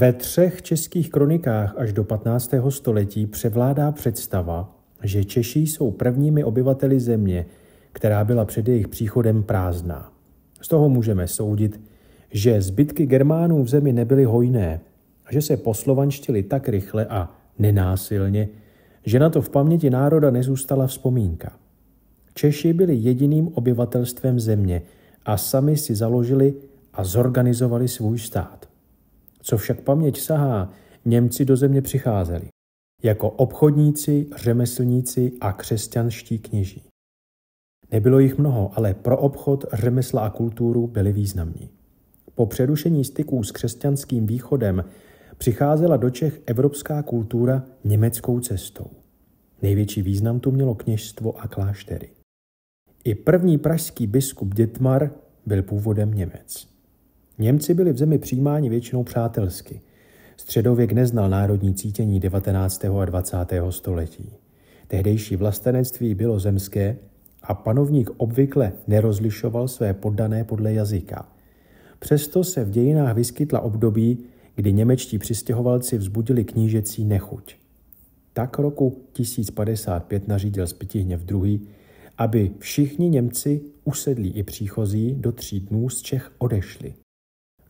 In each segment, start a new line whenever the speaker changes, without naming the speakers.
Ve třech českých kronikách až do 15. století převládá představa, že Češi jsou prvními obyvateli země, která byla před jejich příchodem prázdná. Z toho můžeme soudit, že zbytky Germánů v zemi nebyly hojné a že se poslovanštili tak rychle a nenásilně, že na to v paměti národa nezůstala vzpomínka. Češi byli jediným obyvatelstvem země a sami si založili a zorganizovali svůj stát. Co však paměť sahá, Němci do země přicházeli jako obchodníci, řemeslníci a křesťanští kněží. Nebylo jich mnoho, ale pro obchod, řemesla a kulturu byli významní. Po přerušení styků s křesťanským východem přicházela do Čech evropská kultura německou cestou. Největší význam tu mělo kněžstvo a kláštery. I první pražský biskup Dětmar byl původem Němec. Němci byli v zemi přijímáni většinou přátelsky. Středověk neznal národní cítění 19. a 20. století. Tehdejší vlastenectví bylo zemské a panovník obvykle nerozlišoval své poddané podle jazyka. Přesto se v dějinách vyskytla období, kdy němečtí přistěhovalci vzbudili knížecí nechuť. Tak roku 1055 nařídil Spitihněv II, aby všichni Němci usedlí i příchozí do tří dnů z Čech odešli,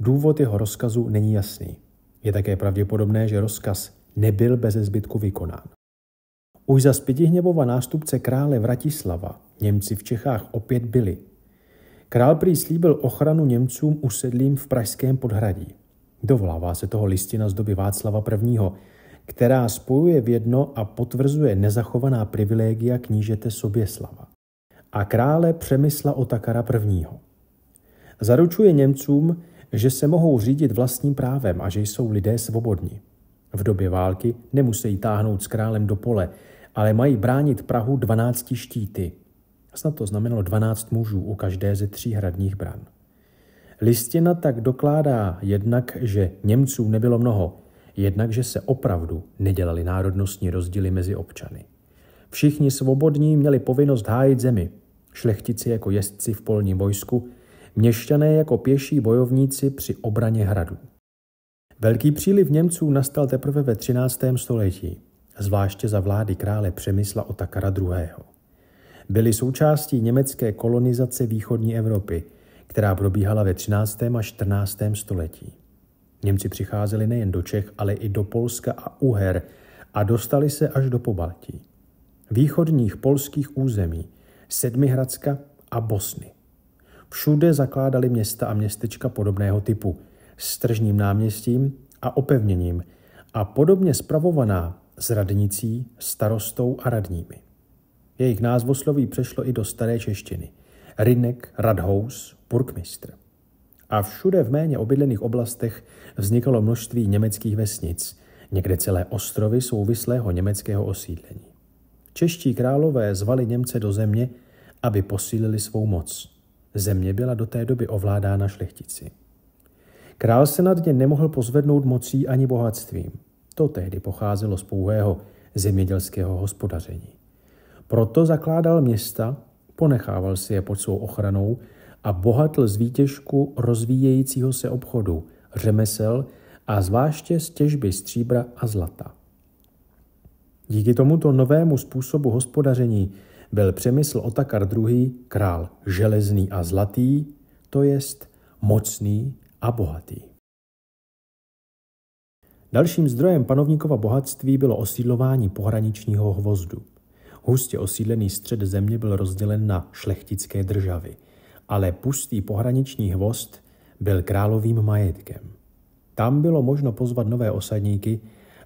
Důvod jeho rozkazu není jasný. Je také pravděpodobné, že rozkaz nebyl bez zbytku vykonán. Už za Spitihněvova nástupce krále Vratislava Němci v Čechách opět byli. Král prý slíbil ochranu Němcům usedlým v Pražském podhradí. Dovolává se toho listina z doby Václava I., která spojuje v jedno a potvrzuje nezachovaná privilegia knížete Soběslava a krále Přemysla Otakara I. Zaručuje Němcům, že se mohou řídit vlastním právem a že jsou lidé svobodní. V době války nemusí táhnout s králem do pole, ale mají bránit Prahu 12 štíty. Snad to znamenalo 12 mužů u každé ze tří hradních bran. Listina tak dokládá jednak, že Němců nebylo mnoho, jednak, že se opravdu nedělali národnostní rozdíly mezi občany. Všichni svobodní měli povinnost hájit zemi. Šlechtici jako jezdci v polním vojsku měšťané jako pěší bojovníci při obraně hradu. Velký příliv Němců nastal teprve ve 13. století, zvláště za vlády krále Přemysla Otakara II. Byli součástí německé kolonizace východní Evropy, která probíhala ve 13. a 14. století. Němci přicházeli nejen do Čech, ale i do Polska a Uher a dostali se až do Pobaltí, východních polských území, Sedmihradska a Bosny. Všude zakládali města a městečka podobného typu s tržním náměstím a opevněním a podobně spravovaná s radnicí, starostou a radními. Jejich názvosloví přešlo i do staré češtiny. rynek, radhous, burkmistr. A všude v méně obydlených oblastech vznikalo množství německých vesnic, někde celé ostrovy souvislého německého osídlení. Čeští králové zvali Němce do země, aby posílili svou moc – Země byla do té doby ovládána šlechtici. Král se nad ně nemohl pozvednout mocí ani bohatstvím. To tehdy pocházelo z pouhého zemědělského hospodaření. Proto zakládal města, ponechával si je pod svou ochranou a bohatl z výtěžku rozvíjejícího se obchodu, řemesel a zvláště z těžby stříbra a zlata. Díky tomuto novému způsobu hospodaření byl Přemysl Otakar II. král železný a zlatý, to jest mocný a bohatý. Dalším zdrojem panovníkova bohatství bylo osídlování pohraničního hvozdu. Hustě osídlený střed země byl rozdělen na šlechtické državy, ale pustý pohraniční hvozd byl královým majetkem. Tam bylo možno pozvat nové osadníky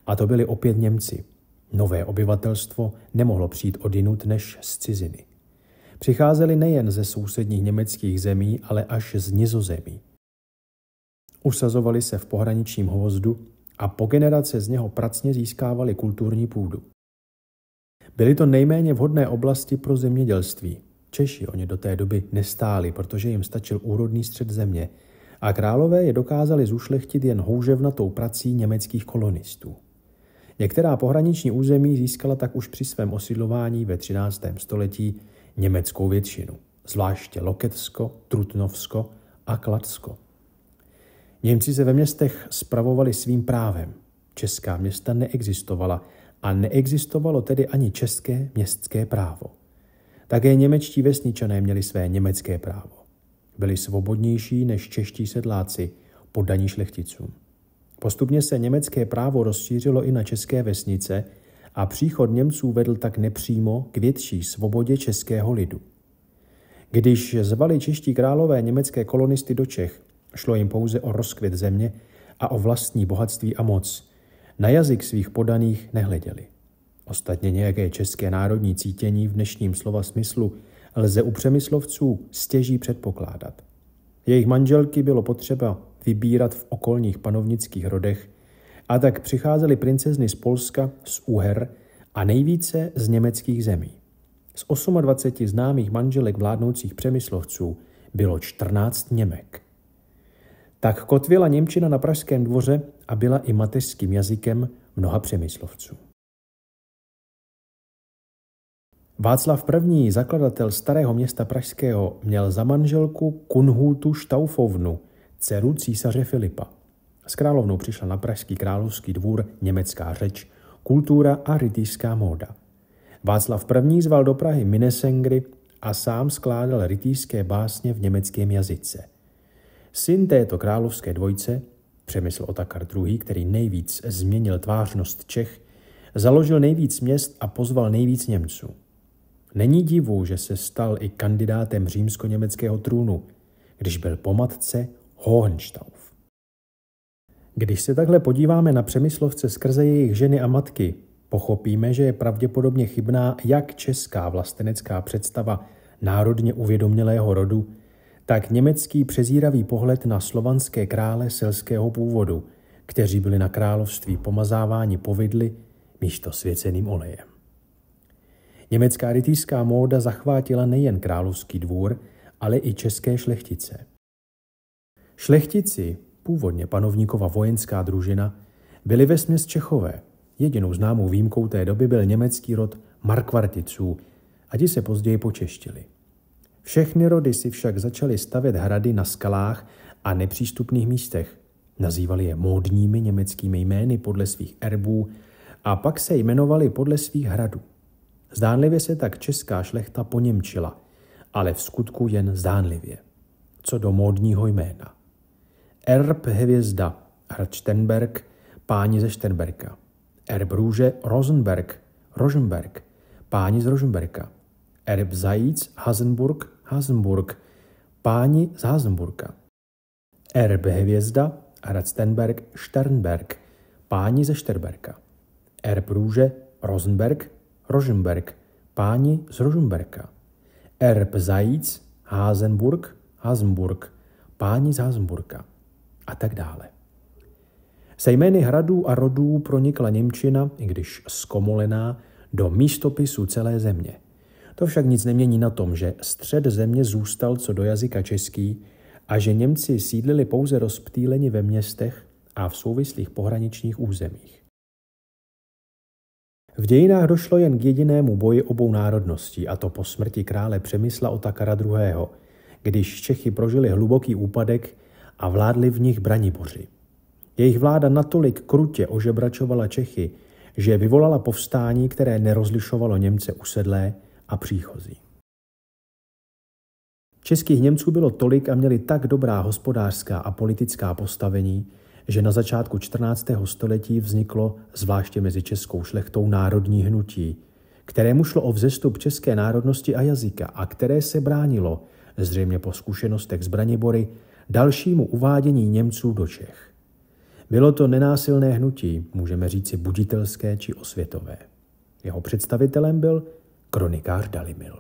a to byli opět Němci – Nové obyvatelstvo nemohlo přijít odinut než z ciziny. Přicházeli nejen ze sousedních německých zemí, ale až z nizozemí. Usazovali se v pohraničním hovozdu a po generace z něho pracně získávali kulturní půdu. Byly to nejméně vhodné oblasti pro zemědělství. Češi o ně do té doby nestáli, protože jim stačil úrodný střed země a králové je dokázali zušlechtit jen houževnatou prací německých kolonistů. Některá pohraniční území získala tak už při svém osidlování ve 13. století německou většinu, zvláště Loketsko, Trutnovsko a Kladsko. Němci se ve městech spravovali svým právem. Česká města neexistovala a neexistovalo tedy ani české městské právo. Také němečtí vesničané měli své německé právo. Byli svobodnější než čeští sedláci, daní šlechticům. Postupně se německé právo rozšířilo i na české vesnice a příchod Němců vedl tak nepřímo k větší svobodě českého lidu. Když zvali čeští králové německé kolonisty do Čech, šlo jim pouze o rozkvět země a o vlastní bohatství a moc. Na jazyk svých podaných nehleděli. Ostatně nějaké české národní cítění v dnešním slova smyslu lze u přemyslovců stěží předpokládat. Jejich manželky bylo potřeba vybírat v okolních panovnických rodech, a tak přicházely princezny z Polska, z Uher a nejvíce z německých zemí. Z 28 známých manželek vládnoucích přemyslovců bylo 14 Němek. Tak kotvila Němčina na Pražském dvoře a byla i mateřským jazykem mnoha přemyslovců. Václav I., zakladatel starého města Pražského, měl za manželku Kunhutu Štaufovnu, dceru císaře Filipa. S královnou přišla na pražský královský dvůr německá řeč, kultura a rytířská móda. Václav I. zval do Prahy Minesengry a sám skládal rytířské básně v německém jazyce. Syn této královské dvojce, Přemysl Otakar II., který nejvíc změnil tvářnost Čech, založil nejvíc měst a pozval nejvíc Němců. Není divu, že se stal i kandidátem římsko-německého trůnu, když byl po matce Hohenstauf. Když se takhle podíváme na přemyslovce skrze jejich ženy a matky, pochopíme, že je pravděpodobně chybná jak česká vlastenecká představa národně uvědomělého rodu, tak německý přezíravý pohled na slovanské krále selského původu, kteří byli na království pomazáváni povidly místo svěceným olejem. Německá rytířská móda zachvátila nejen královský dvůr, ale i české šlechtice. Šlechtici, původně panovníkova vojenská družina, byli ve směs Čechové. Jedinou známou výjimkou té doby byl německý rod Markvarticů a ti se později počeštili. Všechny rody si však začaly stavět hrady na skalách a nepřístupných místech. Nazývali je módními německými jmény podle svých erbů a pak se jmenovali podle svých hradů. Zdánlivě se tak česká šlechta poněmčila, ale v skutku jen zdánlivě. Co do módního jména. Erb hvězda, hrad páni ze Šternberka. Erb růže Rosenberg, Rosenberg, páni z Rosenberka. Erb zajíc Hasenburg, Hasenburg, páni z Hasenburka. Erb hvězda, hrad Stenberg, Sternberg, páni ze Šterberka. Erb růže Rosenberg, Rosenberg, páni z Rosenberka. Erb zajíc Hasenburg, Hasenburg, páni z Hasenburka a tak dále. Se jmény hradů a rodů pronikla Němčina, i když skomolená, do místopisu celé země. To však nic nemění na tom, že střed země zůstal co do jazyka český a že Němci sídlili pouze rozptýleni ve městech a v souvislých pohraničních územích. V dějinách došlo jen k jedinému boji obou národností, a to po smrti krále Přemysla Otakara II., když Čechy prožili hluboký úpadek, a vládli v nich braniboři. Jejich vláda natolik krutě ožebračovala Čechy, že vyvolala povstání, které nerozlišovalo Němce usedlé a příchozí. Českých Němců bylo tolik a měli tak dobrá hospodářská a politická postavení, že na začátku 14. století vzniklo, zvláště mezi českou šlechtou, národní hnutí, kterému šlo o vzestup české národnosti a jazyka a které se bránilo, zřejmě po zkušenostech z Branibory, dalšímu uvádění Němců do Čech. Bylo to nenásilné hnutí, můžeme říci buditelské či osvětové. Jeho představitelem byl kronikář Dalimil.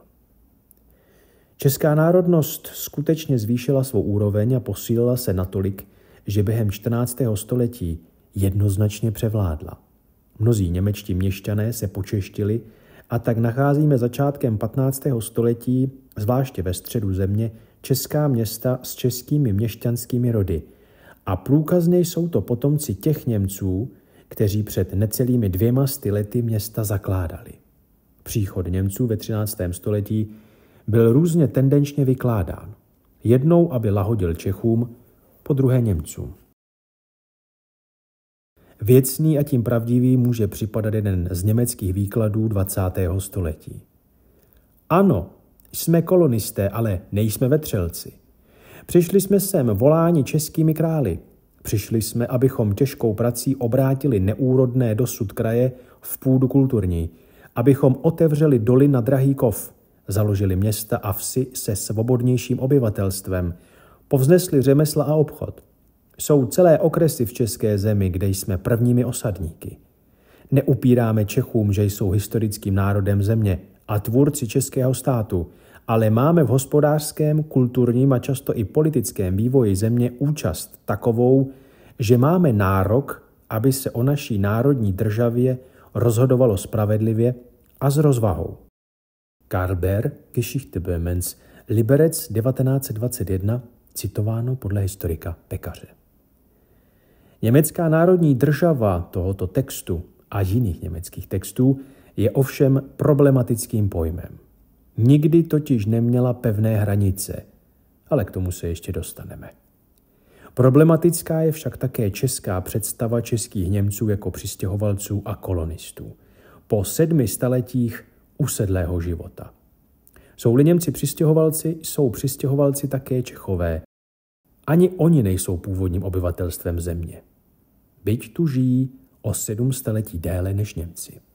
Česká národnost skutečně zvýšila svou úroveň a posílila se natolik, že během 14. století jednoznačně převládla. Mnozí němečtí měšťané se počeštili a tak nacházíme začátkem 15. století, zvláště ve středu země, česká města s českými měšťanskými rody. A průkazně jsou to potomci těch Němců, kteří před necelými dvěma stylety města zakládali. Příchod Němců ve 13. století byl různě tendenčně vykládán. Jednou, aby lahodil Čechům, po druhé Němcům. Věcný a tím pravdivý může připadat jeden z německých výkladů 20. století. Ano, jsme kolonisté, ale nejsme vetřelci. Přišli jsme sem voláni českými králi. Přišli jsme, abychom těžkou prací obrátili neúrodné dosud kraje v půdu kulturní, abychom otevřeli doly na drahý kov, založili města a vsi se svobodnějším obyvatelstvem, povznesli řemesla a obchod. Jsou celé okresy v české zemi, kde jsme prvními osadníky. Neupíráme Čechům, že jsou historickým národem země – a tvůrci českého státu, ale máme v hospodářském, kulturním a často i politickém vývoji země účast takovou, že máme nárok, aby se o naší národní državě rozhodovalo spravedlivě a s rozvahou. Karl Geschichte Böhmens, Liberec 1921, citováno podle historika Pekaře. Německá národní država tohoto textu a jiných německých textů je ovšem problematickým pojmem. Nikdy totiž neměla pevné hranice, ale k tomu se ještě dostaneme. Problematická je však také česká představa českých Němců jako přistěhovalců a kolonistů. Po sedmi staletích usedlého života. Jsou-li Němci přistěhovalci, jsou přistěhovalci také Čechové. Ani oni nejsou původním obyvatelstvem země. Byť tu žijí o sedm staletí déle než Němci.